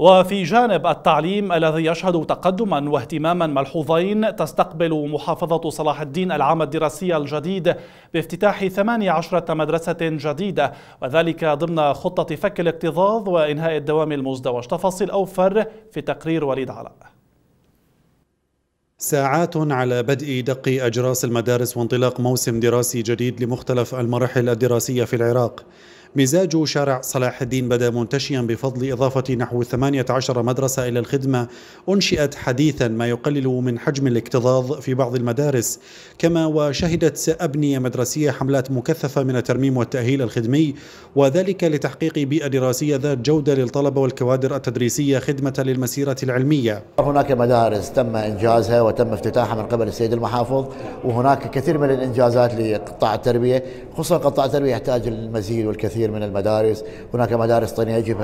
وفي جانب التعليم الذي يشهد تقدما واهتماما ملحوظين تستقبل محافظة صلاح الدين العام الدراسي الجديد بافتتاح 18 مدرسة جديدة وذلك ضمن خطة فك الاكتظاظ وإنهاء الدوام المزدوج تفاصيل أوفر في تقرير وليد علاء ساعات على بدء دق أجراس المدارس وانطلاق موسم دراسي جديد لمختلف المراحل الدراسية في العراق مزاج شارع صلاح الدين بدا منتشيا بفضل إضافة نحو 18 مدرسة إلى الخدمة أنشئت حديثا ما يقلل من حجم الاكتظاظ في بعض المدارس كما وشهدت أبنية مدرسية حملات مكثفة من الترميم والتأهيل الخدمي وذلك لتحقيق بيئة دراسية ذات جودة للطلبة والكوادر التدريسية خدمة للمسيرة العلمية هناك مدارس تم إنجازها وتم افتتاحها من قبل السيد المحافظ وهناك كثير من الإنجازات لقطاع التربية خصوصا قطاع التربية يحتاج المزيد والكثير كثير من المدارس هناك مدارس طينية يجب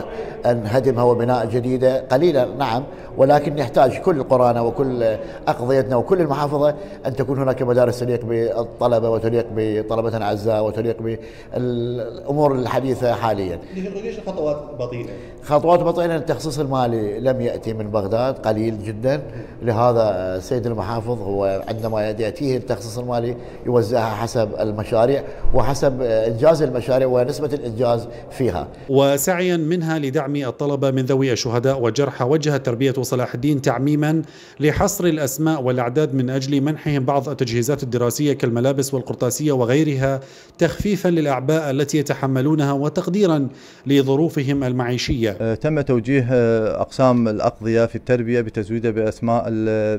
أن هدمها وبناء جديدة قليلة نعم ولكن يحتاج كل قرانا وكل أقضيتنا وكل المحافظة أن تكون هناك مدارس تليق بالطلبة وتليق بطلبة الأعزاء وتليق بالأمور الحديثة حاليا ليش الخطوات بطيئة؟ خطوات بطيئة التخصيص المالي لم يأتي من بغداد قليل جدا لهذا سيد المحافظ هو عندما يأتيه التخصيص المالي يوزعها حسب المشاريع وحسب إنجاز المشاريع ونسبة الإنجاز فيها وسعيا منها لدعم الطلبة من ذوي الشهداء والجرحى وجهت تربية صلاح الدين تعميما لحصر الأسماء والأعداد من أجل منحهم بعض التجهيزات الدراسية كالملابس والقرطاسية وغيرها تخفيفا للأعباء التي يتحملونها وتقديرا لظروفهم المعيشية أه، تم توجيه أه، أقسام الأقضية في التربية بتزويدها بأسماء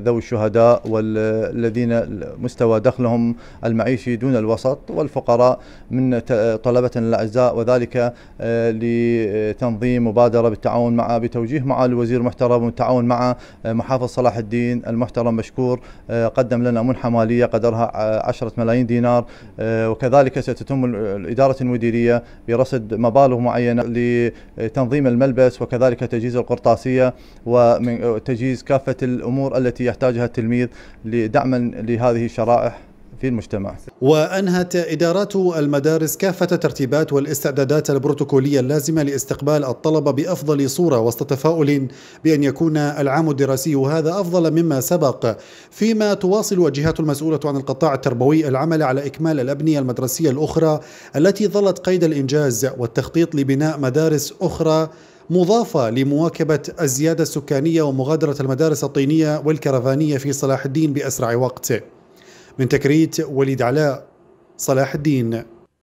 ذوي الشهداء والذين مستوى دخلهم المعيشي دون الوسط والفقراء من طلبة الأعزاء وذلك آه، لتنظيم مبادرة بالتعاون مع بتوجيه معالي الوزير المحترم والتعاون مع آه، محافظ صلاح الدين المحترم مشكور آه، قدم لنا منحة مالية قدرها 10 ملايين دينار وكذلك ستتم الإدارة المديرية برصد مبالغ معينة لتنظيم الملبس وكذلك تجهيز القرطاسية وتجهيز كافة الأمور التي يحتاجها التلميذ لدعما لهذه الشرائح في المجتمع وأنهت إدارات المدارس كافة الترتيبات والاستعدادات البروتوكولية اللازمة لاستقبال الطلبة بأفضل صورة وسط تفاؤل بأن يكون العام الدراسي هذا أفضل مما سبق فيما تواصل الجهات المسؤولة عن القطاع التربوي العمل على إكمال الأبنية المدرسية الأخرى التي ظلت قيد الإنجاز والتخطيط لبناء مدارس أخرى مضافة لمواكبة الزيادة السكانية ومغادرة المدارس الطينية والكرفانية في صلاح الدين بأسرع وقت من تكريت وليد علاء صلاح الدين